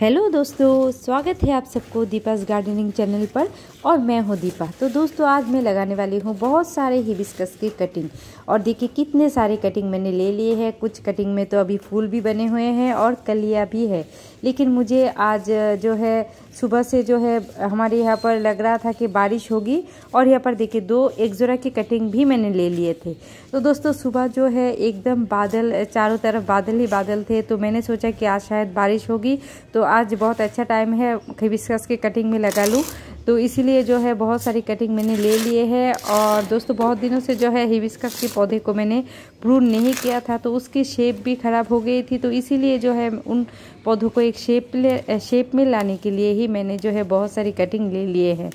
hello दोस्तों स्वागत है आप सबको दीपास गार्डनिंग चैनल पर और मैं हूँ दीपा तो दोस्तों आज मैं लगाने वाली हूँ बहुत सारे हिबिस्कस की कटिंग और देखिए कितने सारे कटिंग मैंने ले लिए हैं कुछ कटिंग में तो अभी फूल भी बने हुए हैं और कलिया भी है लेकिन मुझे आज जो है सुबह से जो है हमारे यहाँ पर लग रहा था कि बारिश होगी और यहाँ पर देखिए दो एक जोरा की कटिंग भी मैंने ले लिए थे तो दोस्तों सुबह जो है एकदम बादल चारों तरफ बादल ही बादल थे तो मैंने सोचा कि आज शायद बारिश होगी तो आज बहुत अच्छा टाइम है हिबिस्कस की कटिंग में लगा लूँ तो इसीलिए जो है बहुत सारी कटिंग मैंने ले लिए है और दोस्तों बहुत दिनों से जो है हिविस्कस के पौधे को मैंने प्रून नहीं किया था तो उसकी शेप भी ख़राब हो गई थी तो इसीलिए जो है उन पौधों को एक शेप ले शेप में लाने के लिए ही मैंने जो है बहुत सारी कटिंग ले लिए हैं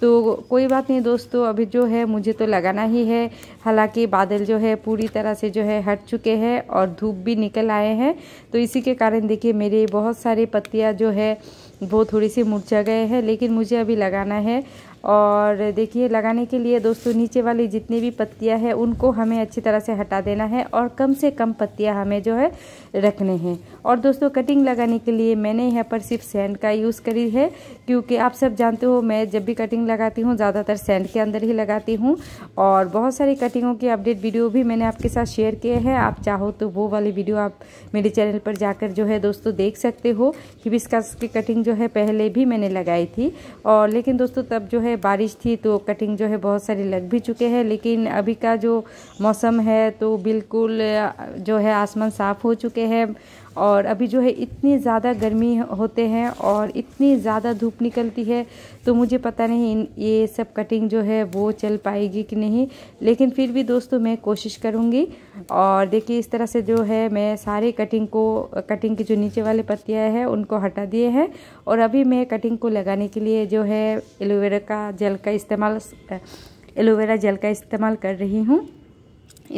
तो कोई बात नहीं दोस्तों अभी जो है मुझे तो लगाना ही है हालांकि बादल जो है पूरी तरह से जो है हट चुके हैं और धूप भी निकल आए हैं तो इसी के कारण देखिए मेरे बहुत सारी पत्तियाँ जो है वो थोड़ी सी मुरझा गए हैं लेकिन मुझे अभी लगाना है और देखिए लगाने के लिए दोस्तों नीचे वाली जितनी भी पत्तियां हैं उनको हमें अच्छी तरह से हटा देना है और कम से कम पत्तियां हमें जो है रखने हैं और दोस्तों कटिंग लगाने के लिए मैंने यहाँ पर सिर्फ सैंड का यूज़ करी है क्योंकि आप सब जानते हो मैं जब भी कटिंग लगाती हूँ ज़्यादातर सैंड के अंदर ही लगाती हूँ और बहुत सारी कटिंगों की अपडेट वीडियो भी मैंने आपके साथ शेयर किए हैं आप चाहो तो वो वाली वीडियो आप मेरे चैनल पर जाकर जो है दोस्तों देख सकते हो कि हिबिस्कस की कटिंग जो है पहले भी मैंने लगाई थी और लेकिन दोस्तों तब जो है बारिश थी तो कटिंग जो है बहुत सारी लग भी चुके हैं लेकिन अभी का जो मौसम है तो बिल्कुल जो है आसमान साफ़ हो चुके हैं और अभी जो है इतनी ज़्यादा गर्मी होते हैं और इतनी ज़्यादा धूप निकलती है तो मुझे पता नहीं ये सब कटिंग जो है वो चल पाएगी कि नहीं लेकिन फिर भी दोस्तों मैं कोशिश करूँगी और देखिए इस तरह से जो है मैं सारे कटिंग को कटिंग की जो नीचे वाले पत्तियाँ हैं उनको हटा दिए हैं और अभी मैं कटिंग को लगाने के लिए जो है एलोवेरा का जेल का इस्तेमाल एलोवेरा जेल का इस्तेमाल कर रही हूँ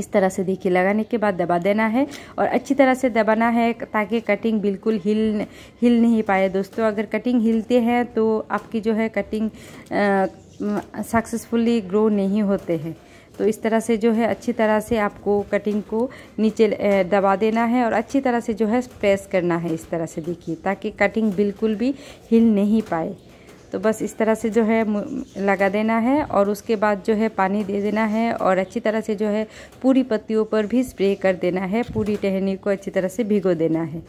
इस तरह से देखिए लगाने के बाद दबा देना है और अच्छी तरह से दबाना है ताकि कटिंग बिल्कुल हिल हिल नहीं पाए दोस्तों अगर कटिंग हिलते हैं तो आपकी जो है कटिंग सक्सेसफुली ग्रो नहीं होते हैं तो इस तरह से जो है अच्छी तरह से आपको कटिंग को नीचे दबा देना है और अच्छी तरह से जो है प्रेस करना है इस तरह से देखिए ताकि कटिंग बिल्कुल भी हिल नहीं पाए तो बस इस तरह से जो है लगा देना है और उसके बाद जो है पानी दे देना है और अच्छी तरह से जो है पूरी पत्तियों पर भी स्प्रे कर देना है पूरी टहनी को अच्छी तरह से भिगो देना है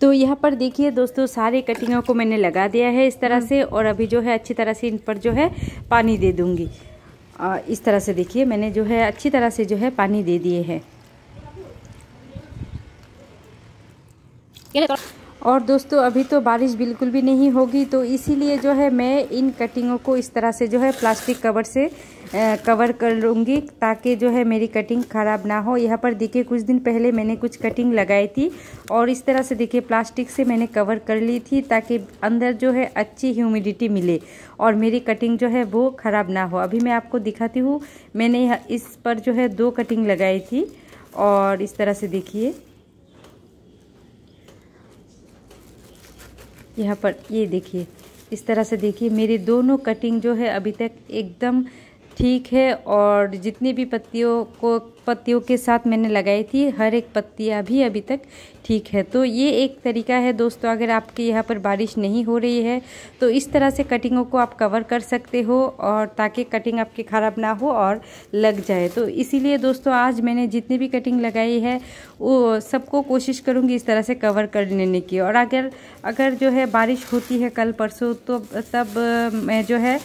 तो यहाँ पर देखिए दोस्तों सारे कटिंगों को मैंने लगा दिया है इस तरह से और अभी जो है अच्छी तरह से इन पर जो है पानी दे दूँगी इस तरह से देखिए मैंने जो है अच्छी तरह से जो है पानी दे दिए हैं और दोस्तों अभी तो बारिश बिल्कुल भी नहीं होगी तो इसीलिए जो है मैं इन कटिंगों को इस तरह से जो है प्लास्टिक कवर से कवर कर लूँगी ताकि जो है मेरी कटिंग ख़राब ना हो यहाँ पर देखिए कुछ दिन पहले मैंने कुछ कटिंग लगाई थी और इस तरह से देखिए प्लास्टिक से मैंने कवर कर ली थी ताकि अंदर जो है अच्छी ह्यूमिडिटी मिले और मेरी कटिंग जो है वो ख़राब ना हो अभी मैं आपको दिखाती हूँ मैंने इस पर जो है दो कटिंग लगाई थी और इस तरह से देखिए यहाँ पर ये देखिए इस तरह से देखिए मेरी दोनों कटिंग जो है अभी तक एकदम ठीक है और जितनी भी पत्तियों को पत्तियों के साथ मैंने लगाई थी हर एक पत्तियाँ भी अभी तक ठीक है तो ये एक तरीका है दोस्तों अगर आपके यहाँ पर बारिश नहीं हो रही है तो इस तरह से कटिंगों को आप कवर कर सकते हो और ताकि कटिंग आपकी ख़राब ना हो और लग जाए तो इसीलिए दोस्तों आज मैंने जितनी भी कटिंग लगाई है वो सबको कोशिश करूँगी इस तरह से कवर कर लेने की और अगर अगर जो है बारिश होती है कल परसों तो तब मैं जो है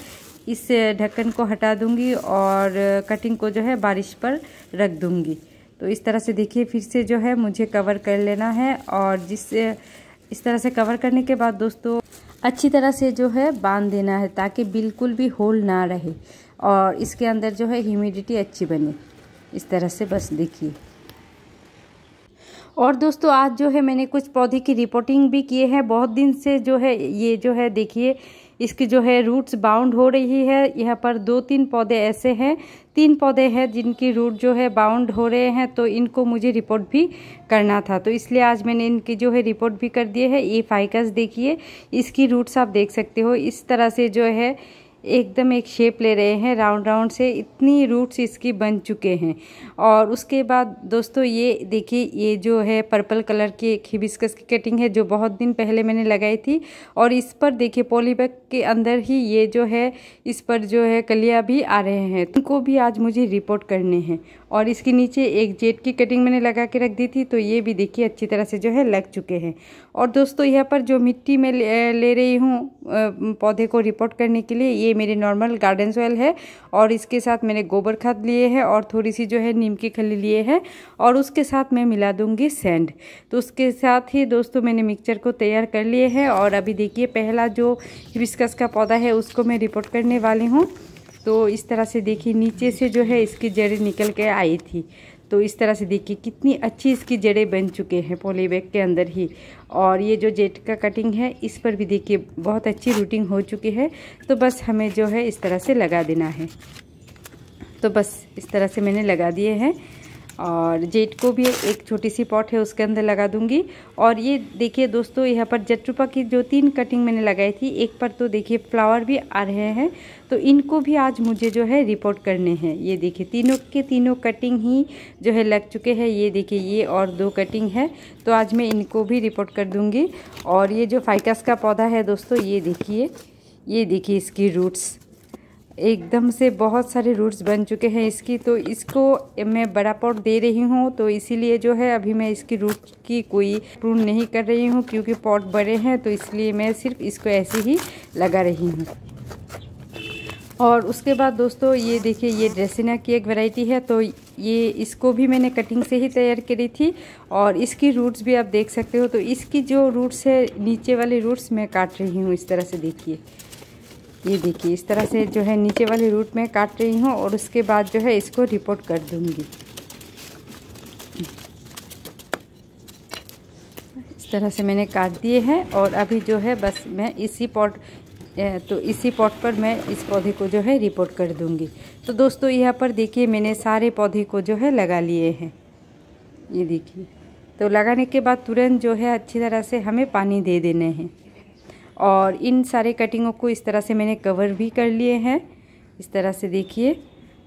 इस ढक्कन को हटा दूंगी और कटिंग को जो है बारिश पर रख दूंगी तो इस तरह से देखिए फिर से जो है मुझे कवर कर लेना है और जिस इस तरह से कवर करने के बाद दोस्तों अच्छी तरह से जो है बांध देना है ताकि बिल्कुल भी होल ना रहे और इसके अंदर जो है ह्यूमिडिटी अच्छी बने इस तरह से बस देखिए और दोस्तों आज जो है मैंने कुछ पौधे की रिपोर्टिंग भी किए हैं बहुत दिन से जो है ये जो है देखिए इसकी जो है रूट्स बाउंड हो रही है यहाँ पर दो तीन पौधे ऐसे हैं तीन पौधे हैं जिनकी रूट जो है बाउंड हो रहे हैं तो इनको मुझे रिपोर्ट भी करना था तो इसलिए आज मैंने इनकी जो है रिपोर्ट भी कर दिए है ये फाइकस देखिए इसकी रूट्स आप देख सकते हो इस तरह से जो है एकदम एक शेप ले रहे हैं राउंड राउंड से इतनी रूट्स इसकी बन चुके हैं और उसके बाद दोस्तों ये देखिए ये जो है पर्पल कलर की एक हिबिस्कस की कटिंग है जो बहुत दिन पहले मैंने लगाई थी और इस पर देखिए पॉलीबैग के अंदर ही ये जो है इस पर जो है कलिया भी आ रहे हैं उनको भी आज मुझे रिपोर्ट करने हैं और इसके नीचे एक जेट की कटिंग मैंने लगा के रख दी थी तो ये भी देखिए अच्छी तरह से जो है लग चुके हैं और दोस्तों यहाँ पर जो मिट्टी मैं ले रही हूँ पौधे को रिपोर्ट करने के लिए ये मेरे नॉर्मल गार्डन सॉयल है और इसके साथ मैंने गोबर खाद लिए है और थोड़ी सी जो है नीम की खली लिए है और उसके साथ मैं मिला दूँगी सेंड तो उसके साथ ही दोस्तों मैंने मिक्सचर को तैयार कर लिए है और अभी देखिए पहला जो हिबिस्कस का पौधा है उसको मैं रिपोर्ट करने वाली हूँ तो इस तरह से देखिए नीचे से जो है इसकी जड़ें निकल के आई थी तो इस तरह से देखिए कितनी अच्छी इसकी जड़ें बन चुके हैं पोली बैग के अंदर ही और ये जो जेट का कटिंग है इस पर भी देखिए बहुत अच्छी रूटिंग हो चुकी है तो बस हमें जो है इस तरह से लगा देना है तो बस इस तरह से मैंने लगा दिए हैं और जेट को भी एक छोटी सी पॉट है उसके अंदर लगा दूंगी और ये देखिए दोस्तों यहाँ पर जटरूपा की जो तीन कटिंग मैंने लगाई थी एक पर तो देखिए फ्लावर भी आ रहे हैं तो इनको भी आज मुझे जो है रिपोर्ट करने हैं ये देखिए तीनों के तीनों कटिंग ही जो है लग चुके हैं ये देखिए ये और दो कटिंग है तो आज मैं इनको भी रिपोर्ट कर दूँगी और ये जो फाइकस का पौधा है दोस्तों ये देखिए ये देखिए इसकी रूट्स एकदम से बहुत सारे रूट्स बन चुके हैं इसकी तो इसको मैं बड़ा पॉट दे रही हूँ तो इसीलिए जो है अभी मैं इसकी रूट की कोई प्रून नहीं कर रही हूँ क्योंकि पॉट बड़े हैं तो इसलिए मैं सिर्फ इसको ऐसे ही लगा रही हूँ और उसके बाद दोस्तों ये देखिए ये ड्रेसिना की एक वैरायटी है तो ये इसको भी मैंने कटिंग से ही तैयार करी थी और इसकी रूट्स भी आप देख सकते हो तो इसकी जो रूट्स है नीचे वाले रूट्स मैं काट रही हूँ इस तरह से देखिए ये देखिए इस तरह से जो है नीचे वाले रूट में काट रही हूँ और उसके बाद जो है इसको रिपोर्ट कर दूँगी इस तरह से मैंने काट दिए हैं और अभी जो है बस मैं इसी पॉट तो इसी पॉट पर मैं इस पौधे को जो है रिपोर्ट कर दूंगी तो दोस्तों यहाँ पर देखिए मैंने सारे पौधे को जो है लगा लिए हैं ये देखिए तो लगाने के बाद तुरंत जो है अच्छी तरह से हमें पानी दे देने हैं और इन सारे कटिंगों को इस तरह से मैंने कवर भी कर लिए हैं इस तरह से देखिए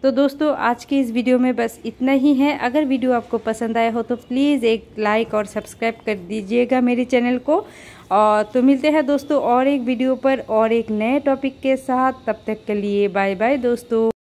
तो दोस्तों आज की इस वीडियो में बस इतना ही है अगर वीडियो आपको पसंद आया हो तो प्लीज़ एक लाइक और सब्सक्राइब कर दीजिएगा मेरे चैनल को और तो मिलते हैं दोस्तों और एक वीडियो पर और एक नए टॉपिक के साथ तब तक के लिए बाय बाय दोस्तों